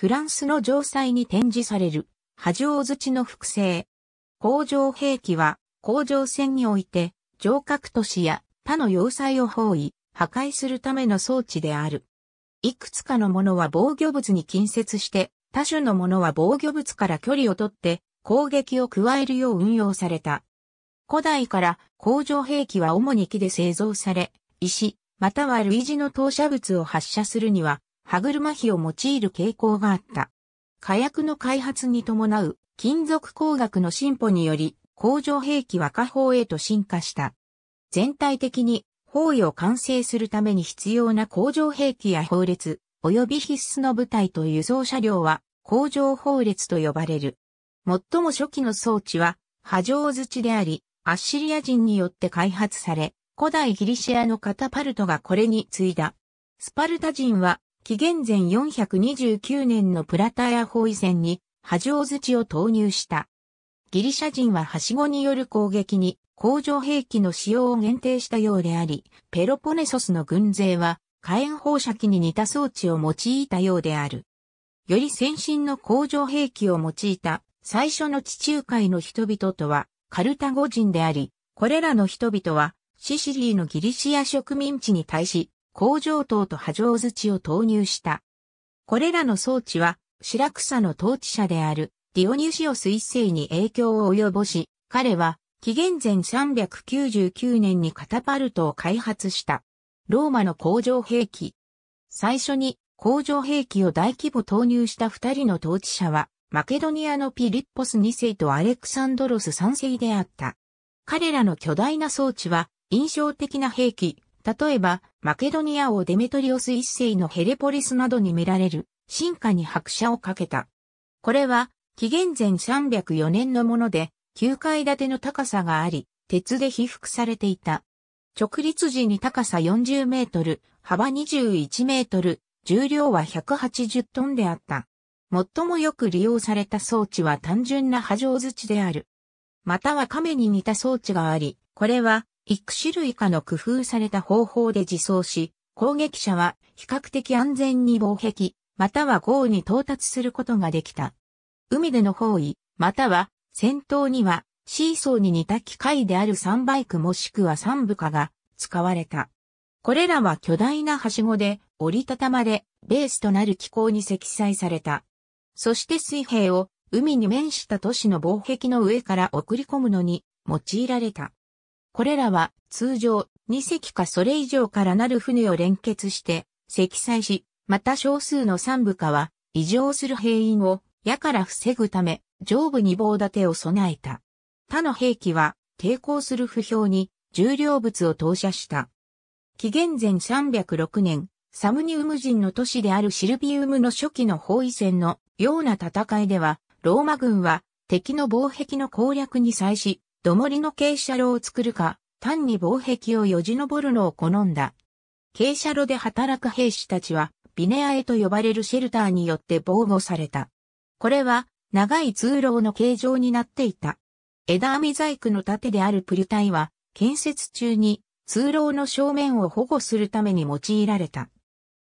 フランスの城塞に展示される、波状土の複製。工場兵器は、工場戦において、城郭都市や他の要塞を包囲、破壊するための装置である。いくつかのものは防御物に近接して、他種のものは防御物から距離をとって、攻撃を加えるよう運用された。古代から工場兵器は主に木で製造され、石、または類似の投射物を発射するには、歯車比を用いる傾向があった。火薬の開発に伴う金属工学の進歩により、工場兵器は下方へと進化した。全体的に包囲を完成するために必要な工場兵器や法列、及び必須の部隊と輸送車両は工場法列と呼ばれる。最も初期の装置は波状土であり、アッシリア人によって開発され、古代ギリシアのカタパルトがこれに次いだ。スパルタ人は紀元前429年のプラタヤ包囲戦に波状土を投入した。ギリシャ人ははしごによる攻撃に工場兵器の使用を限定したようであり、ペロポネソスの軍勢は火炎放射器に似た装置を用いたようである。より先進の工場兵器を用いた最初の地中海の人々とはカルタゴ人であり、これらの人々はシシリーのギリシア植民地に対し工場等と波状土を投入した。これらの装置は、シラクサの統治者であるディオニュシオス一世に影響を及ぼし、彼は紀元前399年にカタパルトを開発した。ローマの工場兵器。最初に工場兵器を大規模投入した二人の統治者は、マケドニアのピリッポス二世とアレクサンドロス三世であった。彼らの巨大な装置は印象的な兵器、例えばマケドニア王デメトリオス一世のヘレポリスなどに見られる進化に拍車をかけた。これは紀元前304年のもので9階建ての高さがあり、鉄で被覆されていた。直立時に高さ40メートル、幅21メートル、重量は180トンであった。最もよく利用された装置は単純な波状土である。または亀に似た装置があり、これは幾種類かの工夫された方法で自走し、攻撃者は比較的安全に防壁、または豪雨に到達することができた。海での包囲、または戦闘にはシーソーに似た機械である3バイクもしくは3部下が使われた。これらは巨大なはしごで折りたたまれ、ベースとなる機構に積載された。そして水平を海に面した都市の防壁の上から送り込むのに用いられた。これらは通常2隻かそれ以上からなる船を連結して積載し、また少数の3部下は異常する兵員を矢から防ぐため上部に棒立てを備えた。他の兵器は抵抗する不評に重量物を投射した。紀元前306年、サムニウム人の都市であるシルビウムの初期の包囲戦のような戦いでは、ローマ軍は敵の防壁の攻略に際し、土りの傾斜路を作るか、単に防壁をよじ登るのを好んだ。傾斜路で働く兵士たちは、ビネアへと呼ばれるシェルターによって防護された。これは、長い通路の形状になっていた。枝網細工の盾であるプリュタイは、建設中に通路の正面を保護するために用いられた。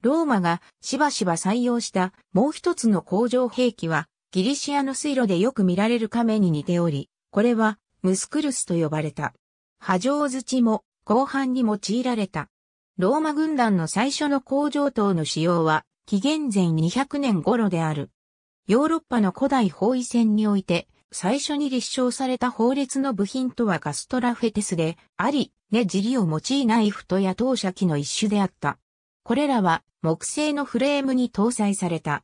ローマがしばしば採用したもう一つの工場兵器は、ギリシアの水路でよく見られる亀に似ており、これはムスクルスと呼ばれた。波状土も後半に用いられた。ローマ軍団の最初の工場等の使用は、紀元前200年頃である。ヨーロッパの古代包囲戦において、最初に立証された法律の部品とはガストラフェテスで、あり、ねじりを用いない太や投射機の一種であった。これらは木製のフレームに搭載された。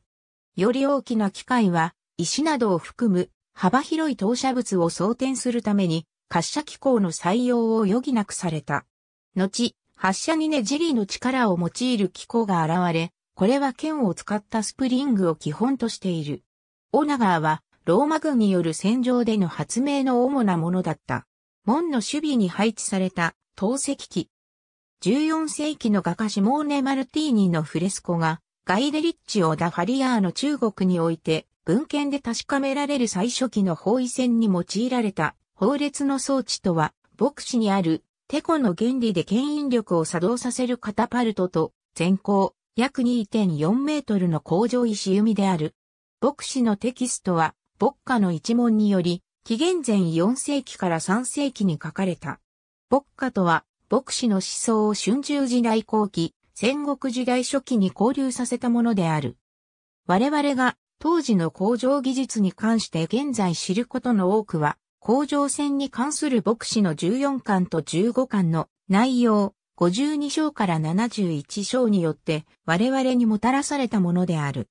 より大きな機械は石などを含む幅広い投射物を装填するために、滑車機構の採用を余儀なくされた。後、発射にねじりの力を用いる機構が現れ、これは剣を使ったスプリングを基本としている。オナガーは、ローマ軍による戦場での発明の主なものだった。門の守備に配置された投石機。14世紀の画家シモーネ・マルティーニのフレスコが、ガイデリッチ・オ・ダ・ファリアーの中国において、文献で確かめられる最初期の包囲戦に用いられた法列の装置とは、牧師にあるテコの原理で牽引力を作動させるカタパルトと、全高約2.4メートルの工場石弓である。牧師のテキストは、牧歌の一門により、紀元前4世紀から3世紀に書かれた。牧歌とは、牧師の思想を春秋時代後期、戦国時代初期に交流させたものである。我々が当時の工場技術に関して現在知ることの多くは、工場船に関する牧師の14巻と15巻の内容、52章から71章によって我々にもたらされたものである。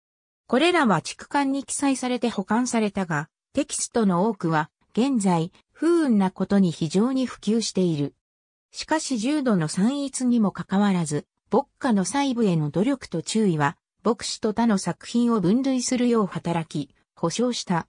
これらは畜間に記載されて保管されたが、テキストの多くは現在不運なことに非常に普及している。しかし重度の散逸にもかかわらず、牧歌の細部への努力と注意は牧師と他の作品を分類するよう働き、保証した。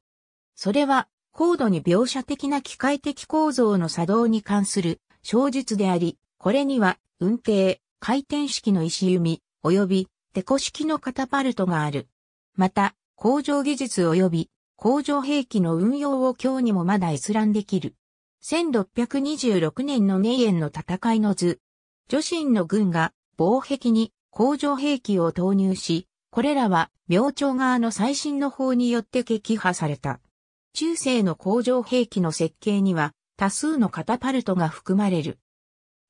それは、高度に描写的な機械的構造の作動に関する小術であり、これには、運転、回転式の石弓、及び、テコ式のカタパルトがある。また、工場技術及び工場兵器の運用を今日にもまだ閲覧できる。1626年のネイエンの戦いの図。女神の軍が防壁に工場兵器を投入し、これらは明朝側の最新の法によって撃破された。中世の工場兵器の設計には多数のカタパルトが含まれる。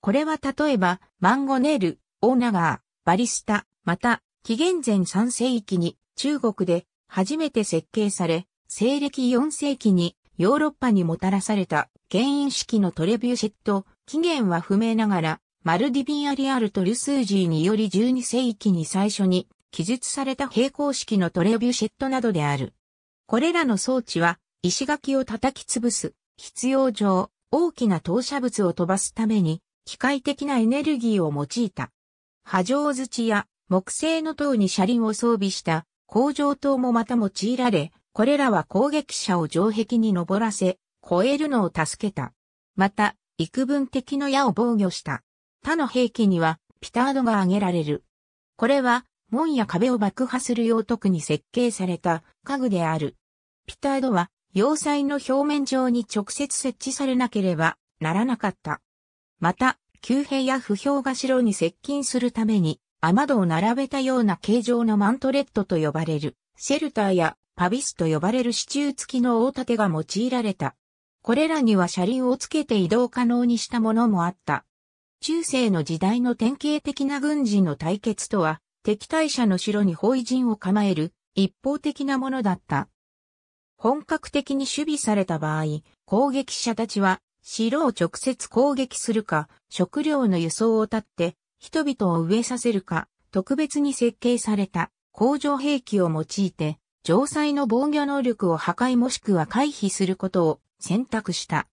これは例えば、マンゴネル、オーナガー、バリスタ、また、紀元前3世紀に中国で初めて設計され、西暦4世紀にヨーロッパにもたらされた原因式のトレビューシェット、起源は不明ながら、マルディビンアリアルト・ルスージーにより12世紀に最初に記述された平行式のトレビュシェットなどである。これらの装置は石垣を叩き潰す、必要上、大きな投射物を飛ばすために機械的なエネルギーを用いた。波状土や木製の塔に車輪を装備した工場塔もまた用いられ、これらは攻撃者を城壁に登らせ、超えるのを助けた。また、幾分敵の矢を防御した。他の兵器にはピタードが挙げられる。これは門や壁を爆破する用特に設計された家具である。ピタードは要塞の表面上に直接設置されなければならなかった。また、旧兵や不評が城に接近するために雨戸を並べたような形状のマントレットと呼ばれる、シェルターやパビスと呼ばれる支柱付きの大盾が用いられた。これらには車輪をつけて移動可能にしたものもあった。中世の時代の典型的な軍事の対決とは、敵対者の城に包囲陣を構える一方的なものだった。本格的に守備された場合、攻撃者たちは城を直接攻撃するか、食料の輸送を立って人々を飢えさせるか、特別に設計された工場兵器を用いて、城塞の防御能力を破壊もしくは回避することを選択した。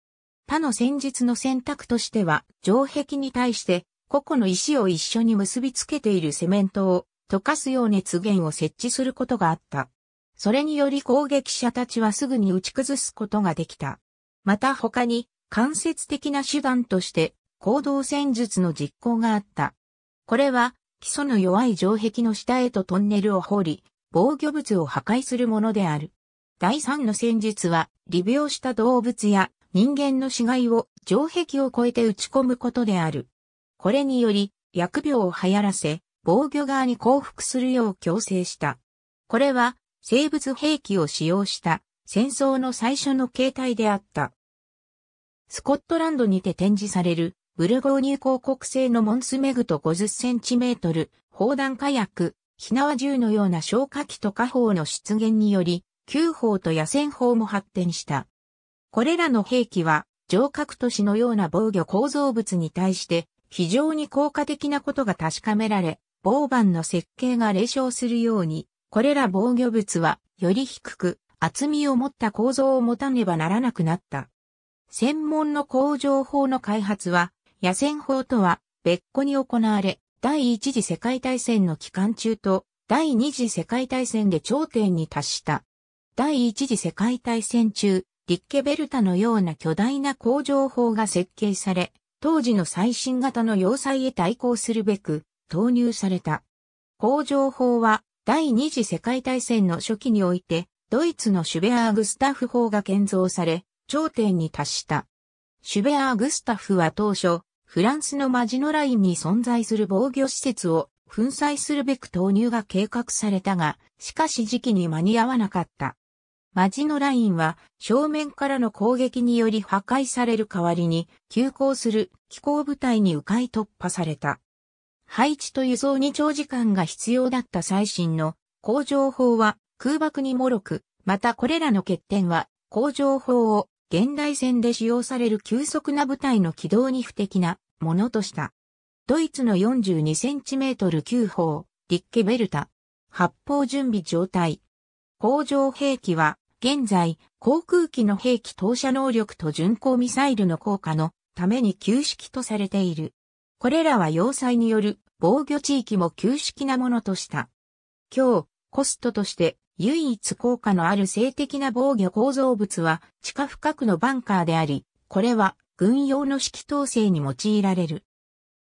他の戦術の選択としては、城壁に対して、個々の石を一緒に結びつけているセメントを溶かすよう熱源を設置することがあった。それにより攻撃者たちはすぐに打ち崩すことができた。また他に間接的な手段として行動戦術の実行があった。これは基礎の弱い城壁の下へとトンネルを掘り、防御物を破壊するものである。第3の戦術は、利病した動物や人間の死骸を城壁を越えて打ち込むことである。これにより、薬病を流行らせ、防御側に降伏するよう強制した。これは、生物兵器を使用した戦争の最初の形態であった。スコットランドにて展示される、ブルゴーニュ広告製のモンスメグと50センチメートル、砲弾火薬、火縄銃のような消火器と火砲の出現により、旧砲と野戦砲も発展した。これらの兵器は、城郭都市のような防御構造物に対して非常に効果的なことが確かめられ、防板の設計が冷笑するように、これら防御物はより低く厚みを持った構造を持たねばならなくなった。専門の工場法の開発は、野戦法とは別個に行われ、第一次世界大戦の期間中と第二次世界大戦で頂点に達した。第一次世界大戦中、リッケベルタのような巨大な工場法が設計され、当時の最新型の要塞へ対抗するべく投入された。工場法は第二次世界大戦の初期において、ドイツのシュベアーグスタフ法が建造され、頂点に達した。シュベアーグスタフは当初、フランスのマジノラインに存在する防御施設を粉砕するべく投入が計画されたが、しかし時期に間に合わなかった。マジのラインは正面からの攻撃により破壊される代わりに急行する機構部隊に迂回突破された。配置と輸送に長時間が必要だった最新の工場法は空爆にもろく、またこれらの欠点は工場法を現代戦で使用される急速な部隊の軌道に不適なものとした。ドイツの 42cm 急砲、リッケベルタ。発砲準備状態。工場兵器は現在、航空機の兵器投射能力と巡航ミサイルの効果のために旧式とされている。これらは要塞による防御地域も旧式なものとした。今日、コストとして唯一効果のある性的な防御構造物は地下深くのバンカーであり、これは軍用の式統制に用いられる。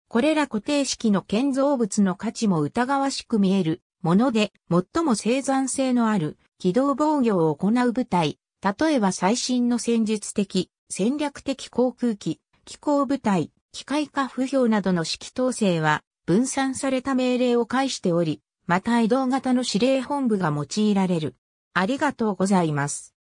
これら固定式の建造物の価値も疑わしく見えるもので、最も生産性のある機動防御を行う部隊、例えば最新の戦術的、戦略的航空機、機構部隊、機械化不評などの指揮統制は分散された命令を介しており、また移動型の指令本部が用いられる。ありがとうございます。